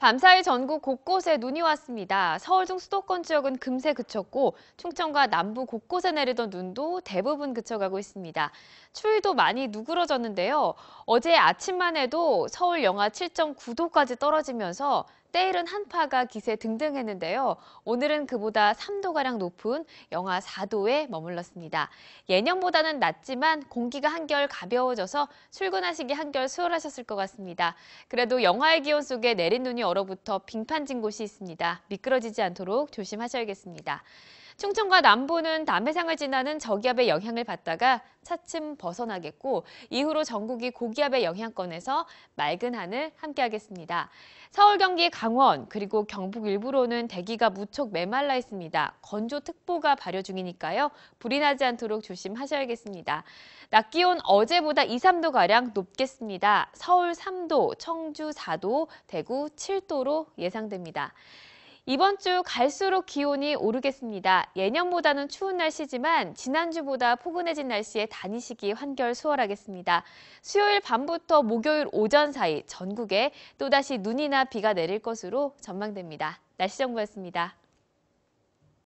밤사이 전국 곳곳에 눈이 왔습니다. 서울 중 수도권 지역은 금세 그쳤고 충청과 남부 곳곳에 내리던 눈도 대부분 그쳐가고 있습니다. 추위도 많이 누그러졌는데요. 어제 아침만 해도 서울 영하 7.9도까지 떨어지면서 때일은 한파가 기세 등등 했는데요. 오늘은 그보다 3도가량 높은 영하 4도에 머물렀습니다. 예년보다는 낮지만 공기가 한결 가벼워져서 출근하시기 한결 수월하셨을 것 같습니다. 그래도 영하의 기온 속에 내린 눈이 얼어붙어 빙판진 곳이 있습니다. 미끄러지지 않도록 조심하셔야겠습니다. 충청과 남부는 남해상을 지나는 저기압의 영향을 받다가 차츰 벗어나겠고 이후로 전국이 고기압의 영향권에서 맑은 하늘 함께하겠습니다. 서울, 경기, 강원 그리고 경북 일부로는 대기가 무척 메말라 있습니다. 건조특보가 발효 중이니까요. 불이 나지 않도록 조심하셔야겠습니다. 낮 기온 어제보다 2, 3도가량 높겠습니다. 서울 3도, 청주 4도, 대구 7도로 예상됩니다. 이번 주 갈수록 기온이 오르겠습니다. 예년보다는 추운 날씨지만 지난주보다 포근해진 날씨에 다니시기 환결 수월하겠습니다. 수요일 밤부터 목요일 오전 사이 전국에 또다시 눈이나 비가 내릴 것으로 전망됩니다. 날씨 정보였습니다.